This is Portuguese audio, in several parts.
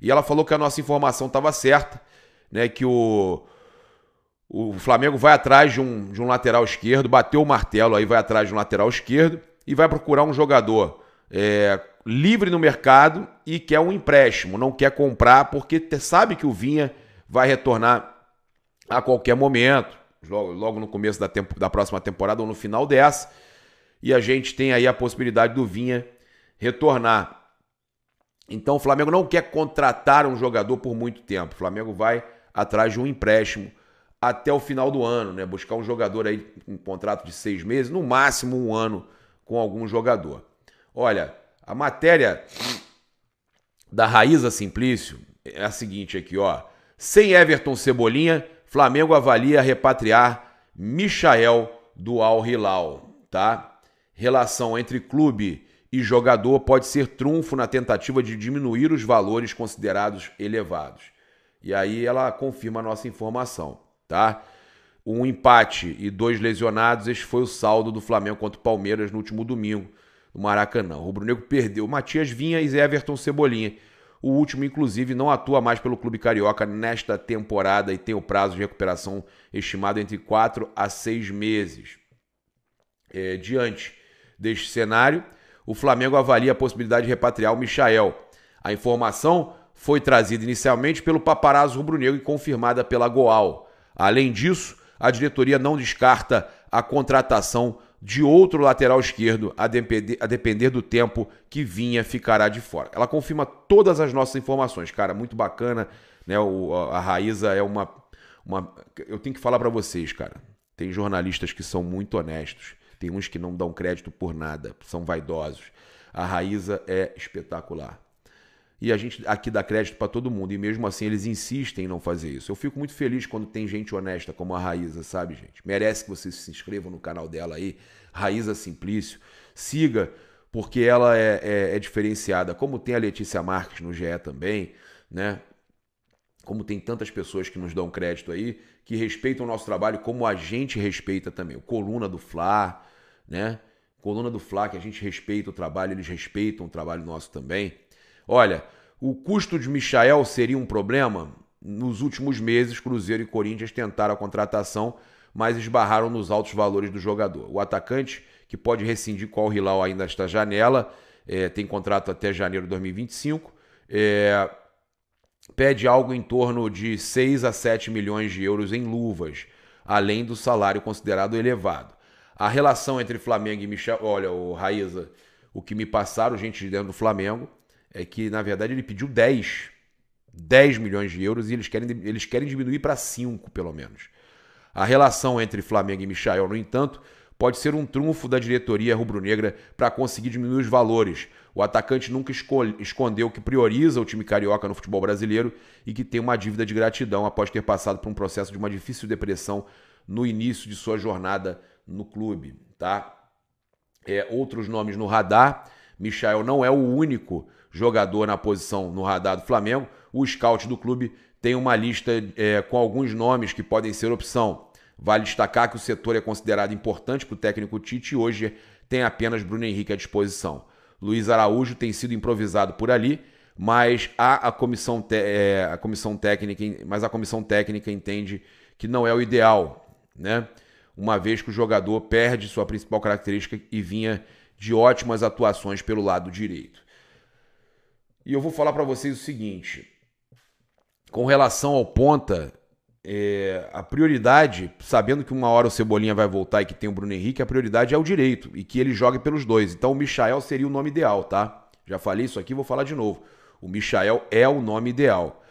E ela falou que a nossa informação estava certa, né? Que o, o Flamengo vai atrás de um, de um lateral esquerdo, bateu o martelo aí, vai atrás de um lateral esquerdo e vai procurar um jogador é, livre no mercado e quer um empréstimo, não quer comprar, porque sabe que o Vinha vai retornar a qualquer momento, logo, logo no começo da, tempo, da próxima temporada ou no final dessa. E a gente tem aí a possibilidade do Vinha retornar. Então o Flamengo não quer contratar um jogador por muito tempo. O Flamengo vai atrás de um empréstimo até o final do ano, né? Buscar um jogador aí um contrato de seis meses, no máximo um ano com algum jogador. Olha, a matéria da Raíza Simplício é a seguinte aqui, ó. Sem Everton Cebolinha, Flamengo avalia repatriar Michael do Al Hilal, tá? Relação entre clube e jogador pode ser trunfo na tentativa de diminuir os valores considerados elevados. E aí ela confirma a nossa informação, tá? Um empate e dois lesionados, este foi o saldo do Flamengo contra o Palmeiras no último domingo, no Maracanã. O Rubro Negro perdeu Matias Vinha e Everton Cebolinha. O último, inclusive, não atua mais pelo Clube Carioca nesta temporada e tem o prazo de recuperação estimado entre 4 a 6 meses. É, diante deste cenário, o Flamengo avalia a possibilidade de repatriar o Michael. A informação foi trazida inicialmente pelo paparazzo rubro-negro e confirmada pela Goal. Além disso, a diretoria não descarta a contratação de outro lateral esquerdo, a depender, a depender do tempo que vinha ficará de fora. Ela confirma todas as nossas informações, cara, muito bacana, né? O, a, Raíza é uma, uma. Eu tenho que falar para vocês, cara. Tem jornalistas que são muito honestos tem uns que não dão crédito por nada, são vaidosos. A Raíza é espetacular. E a gente aqui dá crédito para todo mundo, e mesmo assim eles insistem em não fazer isso. Eu fico muito feliz quando tem gente honesta como a Raíza, sabe, gente? Merece que vocês se inscrevam no canal dela aí, Raíza Simplício. Siga, porque ela é, é, é diferenciada, como tem a Letícia Marques no GE também, né? Como tem tantas pessoas que nos dão crédito aí, que respeitam o nosso trabalho, como a gente respeita também. O Coluna do Fla, né? Coluna do Fla, que a gente respeita o trabalho, eles respeitam o trabalho nosso também. Olha, o custo de Michael seria um problema? Nos últimos meses, Cruzeiro e Corinthians tentaram a contratação, mas esbarraram nos altos valores do jogador. O atacante, que pode rescindir com o ainda está janela, é, tem contrato até janeiro de 2025, é, pede algo em torno de 6 a 7 milhões de euros em luvas, além do salário considerado elevado. A relação entre Flamengo e Michel. Olha, o Raíza, o que me passaram, gente de dentro do Flamengo, é que, na verdade, ele pediu 10. 10 milhões de euros e eles querem, eles querem diminuir para 5, pelo menos. A relação entre Flamengo e Michael, no entanto, pode ser um trunfo da diretoria rubro-negra para conseguir diminuir os valores. O atacante nunca escondeu que prioriza o time carioca no futebol brasileiro e que tem uma dívida de gratidão após ter passado por um processo de uma difícil depressão no início de sua jornada no clube, tá? É, outros nomes no radar. Michael não é o único jogador na posição no radar do Flamengo. O scout do clube tem uma lista é, com alguns nomes que podem ser opção. Vale destacar que o setor é considerado importante para o técnico Tite e hoje tem apenas Bruno Henrique à disposição. Luiz Araújo tem sido improvisado por ali, mas a, a, comissão, é, a comissão técnica, mas a comissão técnica entende que não é o ideal, né? uma vez que o jogador perde sua principal característica e vinha de ótimas atuações pelo lado direito. E eu vou falar para vocês o seguinte: com relação ao ponta, é, a prioridade, sabendo que uma hora o Cebolinha vai voltar e que tem o Bruno Henrique, a prioridade é o direito e que ele jogue pelos dois. Então o Michael seria o nome ideal, tá? Já falei isso aqui, vou falar de novo. O Michael é o nome ideal.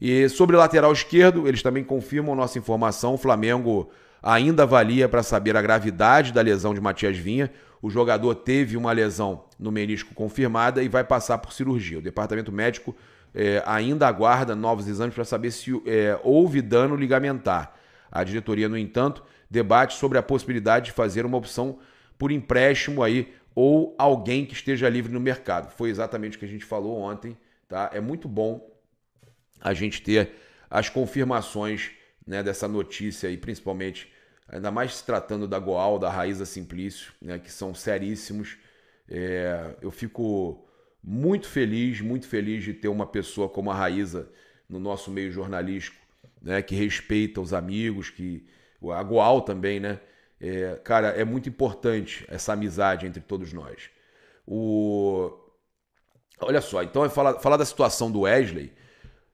E sobre o lateral esquerdo, eles também confirmam nossa informação. O Flamengo ainda avalia para saber a gravidade da lesão de Matias Vinha. O jogador teve uma lesão no menisco confirmada e vai passar por cirurgia. O departamento médico é, ainda aguarda novos exames para saber se é, houve dano ligamentar. A diretoria, no entanto, debate sobre a possibilidade de fazer uma opção por empréstimo aí ou alguém que esteja livre no mercado. Foi exatamente o que a gente falou ontem, tá? É muito bom a gente ter as confirmações né, dessa notícia aí, principalmente, ainda mais se tratando da Goal, da Raíza Simplício, né, que são seríssimos. É, eu fico muito feliz, muito feliz de ter uma pessoa como a Raíza no nosso meio jornalístico, né, que respeita os amigos, que a Goal também, né? É, cara, é muito importante essa amizade entre todos nós. O... Olha só, então falar, falar da situação do Wesley,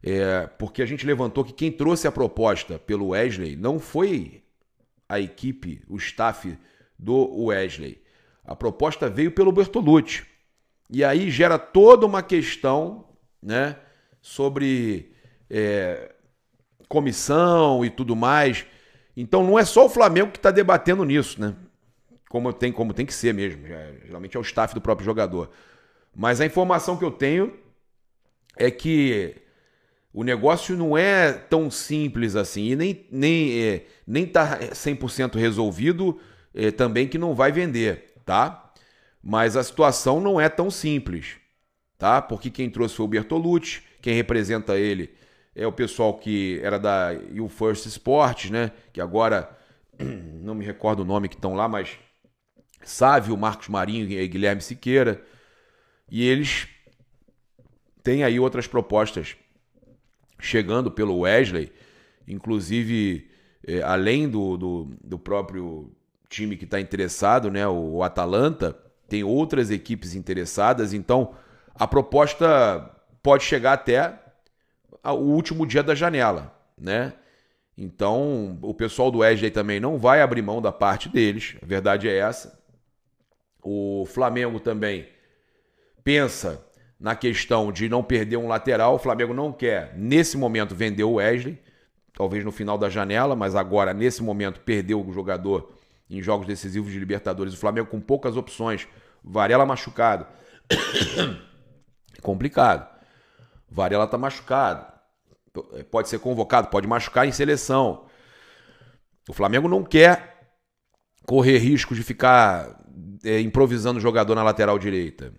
é, porque a gente levantou que quem trouxe a proposta pelo Wesley não foi a equipe, o staff do Wesley. A proposta veio pelo Bertolucci. E aí gera toda uma questão né, sobre é, comissão e tudo mais. Então não é só o Flamengo que está debatendo nisso, né? Como tem, como tem que ser mesmo. Geralmente é o staff do próprio jogador. Mas a informação que eu tenho é que o negócio não é tão simples assim e nem nem é, nem tá 100% resolvido é, também que não vai vender, tá? Mas a situação não é tão simples, tá? Porque quem trouxe foi o Bertolucci, quem representa ele é o pessoal que era da U First Sports, né? Que agora não me recordo o nome que estão lá, mas Sávio, Marcos Marinho e Guilherme Siqueira. E eles têm aí outras propostas chegando pelo Wesley, inclusive é, além do, do, do, próprio time que está interessado, né, o, o Atalanta, tem outras equipes interessadas, então a proposta pode chegar até o último dia da janela, né? Então, o pessoal do Wesley também não vai abrir mão da parte deles, a verdade é essa. O Flamengo também pensa na questão de não perder um lateral. O Flamengo não quer, nesse momento, vender o Wesley, talvez no final da janela, mas agora, nesse momento, perdeu o jogador em jogos decisivos de Libertadores. O Flamengo com poucas opções, Varela machucado. Complicado. Varela tá machucado. Pode ser convocado, pode machucar em seleção. O Flamengo não quer correr risco de ficar é, improvisando o jogador na lateral direita.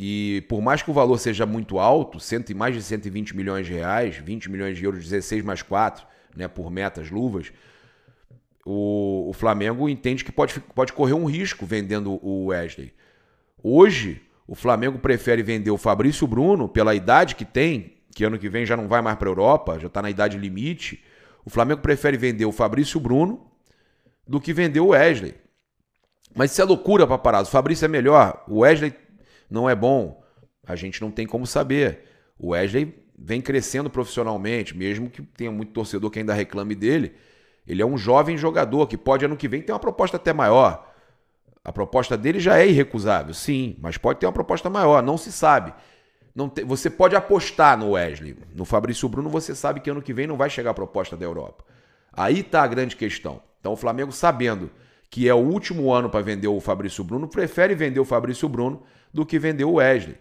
E por mais que o valor seja muito alto, cento, mais de 120 milhões de reais, 20 milhões de euros, 16 mais 4, né, por metas, luvas, o, o Flamengo entende que pode, pode correr um risco vendendo o Wesley. Hoje, o Flamengo prefere vender o Fabrício Bruno, pela idade que tem, que ano que vem já não vai mais para a Europa, já está na idade limite. O Flamengo prefere vender o Fabrício Bruno do que vender o Wesley. Mas isso é loucura para parar. O Fabrício é melhor. O Wesley não é bom. A gente não tem como saber. O Wesley vem crescendo profissionalmente, mesmo que tenha muito torcedor que ainda reclame dele. Ele é um jovem jogador que pode ano que vem ter uma proposta até maior. A proposta dele já é irrecusável, sim, mas pode ter uma proposta maior, não se sabe. Não te... Você pode apostar no Wesley. No Fabrício Bruno, você sabe que ano que vem não vai chegar a proposta da Europa. Aí está a grande questão. Então o Flamengo, sabendo que é o último ano para vender o Fabrício Bruno, prefere vender o Fabrício Bruno do que vendeu o Wesley,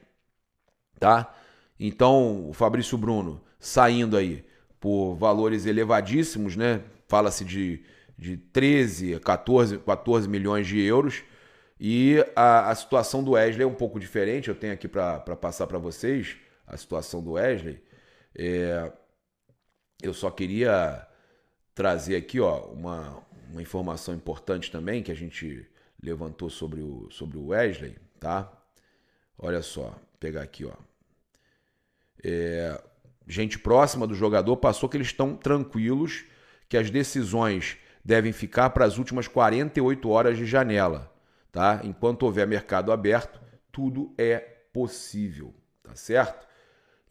tá? Então, o Fabrício Bruno saindo aí por valores elevadíssimos, né? Fala-se de, de 13, 14, 14 milhões de euros. E a, a situação do Wesley é um pouco diferente. Eu tenho aqui para passar para vocês a situação do Wesley. É, eu só queria trazer aqui ó, uma, uma informação importante também que a gente levantou sobre o, sobre o Wesley, tá? Olha só, pegar aqui, ó. É, gente próxima do jogador passou que eles estão tranquilos, que as decisões devem ficar para as últimas 48 horas de janela, tá? Enquanto houver mercado aberto, tudo é possível, tá certo?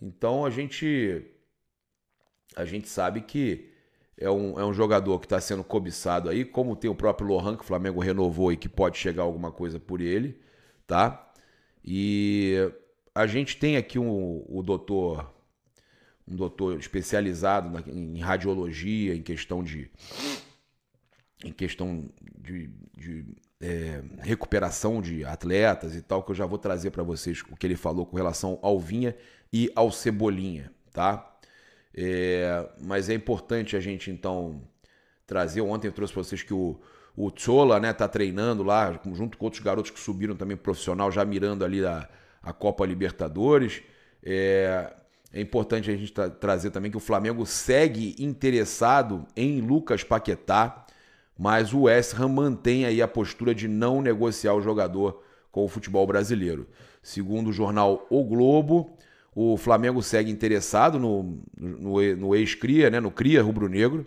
Então a gente a gente sabe que é um, é um jogador que está sendo cobiçado aí, como tem o próprio Lohan, que o Flamengo renovou e que pode chegar alguma coisa por ele, tá? E a gente tem aqui um, o doutor, um doutor especializado na, em radiologia, em questão de, em questão de, de é, recuperação de atletas e tal, que eu já vou trazer para vocês o que ele falou com relação ao Vinha e ao Cebolinha, tá? É, mas é importante a gente então trazer. Ontem eu trouxe para vocês que o, o Tsola, né, tá treinando lá, junto com outros garotos que subiram também profissional, já mirando ali a, a Copa Libertadores. É, é importante a gente tra trazer também que o Flamengo segue interessado em Lucas Paquetá, mas o West Ham mantém aí a postura de não negociar o jogador com o futebol brasileiro. Segundo o jornal O Globo, o Flamengo segue interessado no, no, no ex-CRIA, né, no CRIA rubro-negro.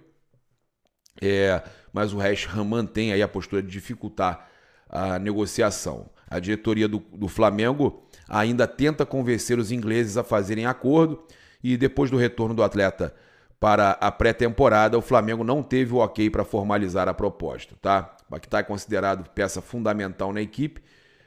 É, mas o Ham mantém aí a postura de dificultar a negociação. A diretoria do, do Flamengo ainda tenta convencer os ingleses a fazerem acordo e depois do retorno do atleta para a pré-temporada, o Flamengo não teve o ok para formalizar a proposta, tá? Bakhtar é considerado peça fundamental na equipe.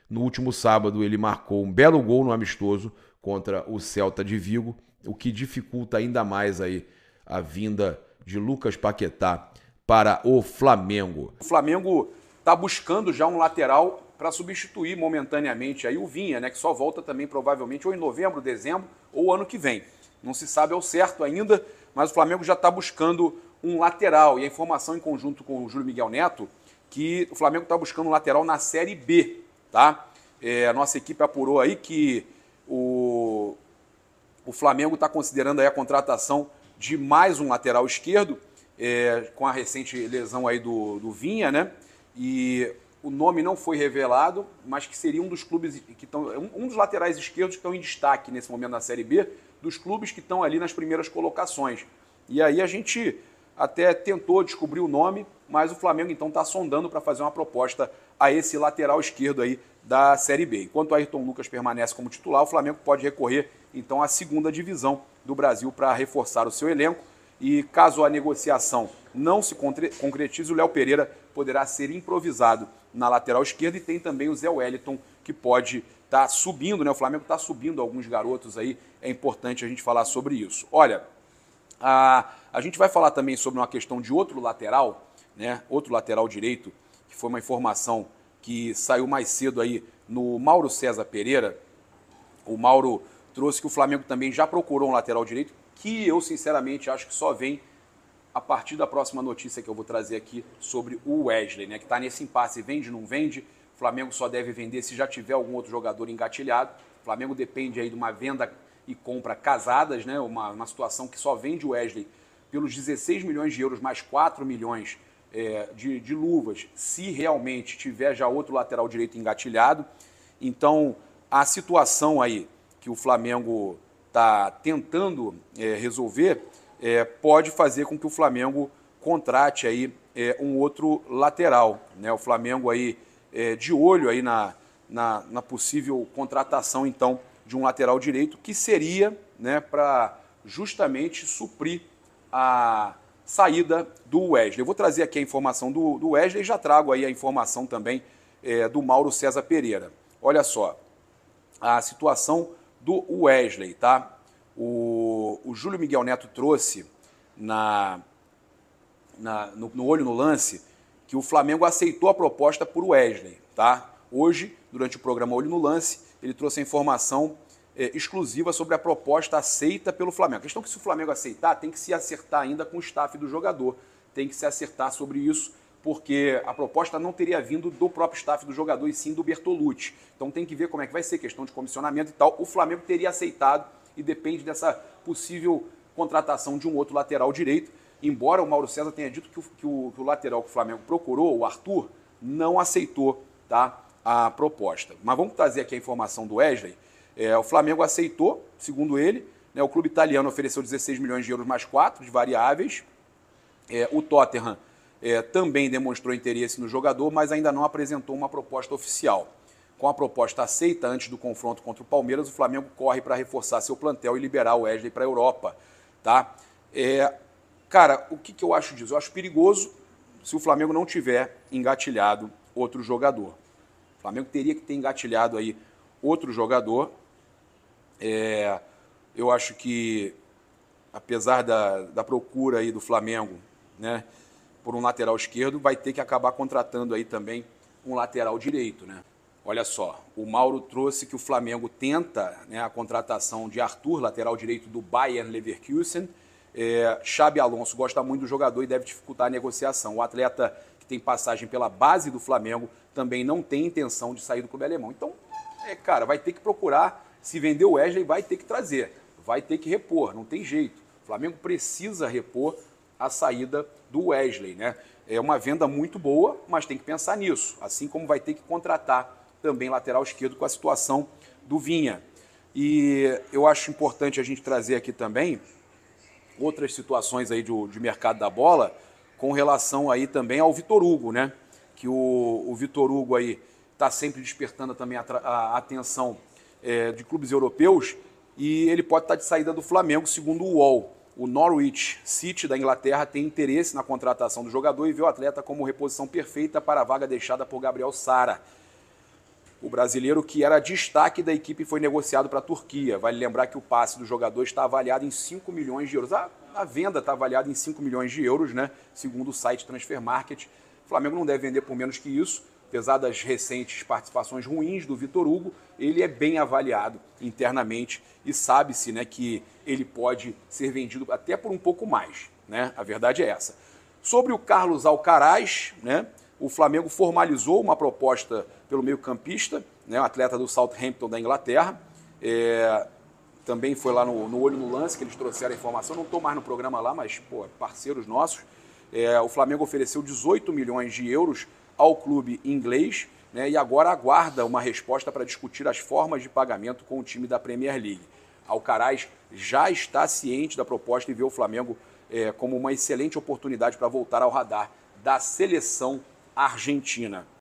No último sábado, ele marcou um belo gol no amistoso contra o Celta de Vigo, o que dificulta ainda mais aí a vinda de Lucas Paquetá para o Flamengo. O Flamengo está buscando já um lateral para substituir momentaneamente aí o Vinha, né, que só volta também provavelmente ou em novembro, dezembro ou ano que vem. Não se sabe ao certo ainda, mas o Flamengo já está buscando um lateral e a informação em conjunto com o Júlio Miguel Neto que o Flamengo está buscando um lateral na Série B, tá? É, a nossa equipe apurou aí que o, o Flamengo está considerando aí a contratação de mais um lateral esquerdo é, com a recente lesão aí do, do Vinha, né? E o nome não foi revelado, mas que seria um dos clubes que estão. Um dos laterais esquerdos que estão em destaque nesse momento na Série B, dos clubes que estão ali nas primeiras colocações. E aí a gente até tentou descobrir o nome, mas o Flamengo então está sondando para fazer uma proposta a esse lateral esquerdo aí da Série B. Enquanto o Ayrton Lucas permanece como titular, o Flamengo pode recorrer então à segunda divisão do Brasil para reforçar o seu elenco e caso a negociação não se concretize, o Léo Pereira poderá ser improvisado na lateral esquerda e tem também o Zé Wellington que pode estar tá subindo, né? O Flamengo está subindo alguns garotos aí, é importante a gente falar sobre isso. Olha, a, a gente vai falar também sobre uma questão de outro lateral, né? Outro lateral direito, que foi uma informação que saiu mais cedo aí no Mauro César Pereira. O Mauro trouxe que o Flamengo também já procurou um lateral direito, que eu sinceramente acho que só vem a partir da próxima notícia que eu vou trazer aqui sobre o Wesley, né, que está nesse impasse, vende, não vende, o Flamengo só deve vender se já tiver algum outro jogador engatilhado, o Flamengo depende aí de uma venda e compra casadas, né, uma, uma situação que só vende o Wesley pelos 16 milhões de euros mais 4 milhões é, de, de luvas, se realmente tiver já outro lateral direito engatilhado, então a situação aí que o Flamengo está tentando é, resolver, é, pode fazer com que o Flamengo contrate aí é, um outro lateral. Né? O Flamengo aí é, de olho aí na, na, na, possível contratação então de um lateral direito que seria né, para justamente suprir a saída do Wesley. Eu vou trazer aqui a informação do, do Wesley e já trago aí a informação também é, do Mauro César Pereira. Olha só, a situação do Wesley, tá? O, o Júlio Miguel Neto trouxe na, na no, no, olho no lance que o Flamengo aceitou a proposta por Wesley, tá? Hoje, durante o programa Olho no Lance, ele trouxe a informação é, exclusiva sobre a proposta aceita pelo Flamengo. A questão é que se o Flamengo aceitar, tem que se acertar ainda com o staff do jogador, tem que se acertar sobre isso porque a proposta não teria vindo do próprio staff do jogador e sim do Bertolucci. Então tem que ver como é que vai ser, questão de comissionamento e tal. O Flamengo teria aceitado e depende dessa possível contratação de um outro lateral direito. Embora o Mauro César tenha dito que o, que o, que o lateral que o Flamengo procurou, o Arthur, não aceitou tá, a proposta. Mas vamos trazer aqui a informação do Wesley. É, o Flamengo aceitou, segundo ele. Né, o clube italiano ofereceu 16 milhões de euros mais 4 de variáveis. É, o Tottenham é, também demonstrou interesse no jogador, mas ainda não apresentou uma proposta oficial. Com a proposta aceita antes do confronto contra o Palmeiras, o Flamengo corre para reforçar seu plantel e liberar o Wesley para a Europa. Tá? É, cara, o que, que eu acho disso? Eu acho perigoso se o Flamengo não tiver engatilhado outro jogador. O Flamengo teria que ter engatilhado aí outro jogador. É, eu acho que, apesar da, da procura aí do Flamengo, né? por um lateral esquerdo, vai ter que acabar contratando aí também um lateral direito, né? Olha só, o Mauro trouxe que o Flamengo tenta né, a contratação de Arthur, lateral direito do Bayern Leverkusen. É, Xabi Alonso gosta muito do jogador e deve dificultar a negociação. O atleta que tem passagem pela base do Flamengo também não tem intenção de sair do clube alemão. Então, é, cara, vai ter que procurar. Se vender o Wesley, vai ter que trazer, vai ter que repor, não tem jeito. O Flamengo precisa repor a saída do Wesley. Né? É uma venda muito boa, mas tem que pensar nisso, assim como vai ter que contratar também lateral esquerdo com a situação do Vinha. E eu acho importante a gente trazer aqui também outras situações aí de, de mercado da bola com relação aí também ao Vitor Hugo, né? Que o, o Vitor Hugo aí está sempre despertando também a, a atenção é, de clubes europeus e ele pode estar tá de saída do Flamengo, segundo o UOL o Norwich City da Inglaterra tem interesse na contratação do jogador e vê o atleta como reposição perfeita para a vaga deixada por Gabriel Sara. O brasileiro, que era destaque da equipe, foi negociado para a Turquia. Vale lembrar que o passe do jogador está avaliado em 5 milhões de euros. A, a venda está avaliada em 5 milhões de euros, né? segundo o site Transfer Market. O Flamengo não deve vender por menos que isso apesar das recentes participações ruins do Vitor Hugo, ele é bem avaliado internamente e sabe-se né, que ele pode ser vendido até por um pouco mais. Né? A verdade é essa. Sobre o Carlos Alcaraz, né, o Flamengo formalizou uma proposta pelo meio-campista, né, um atleta do Southampton da Inglaterra. É, também foi lá no, no, Olho no Lance que eles trouxeram a informação. Não estou mais no programa lá, mas pô, parceiros nossos. É, o Flamengo ofereceu 18 milhões de euros ao clube inglês né, e agora aguarda uma resposta para discutir as formas de pagamento com o time da Premier League. Alcaraz já está ciente da proposta e vê o Flamengo é, como uma excelente oportunidade para voltar ao radar da seleção argentina.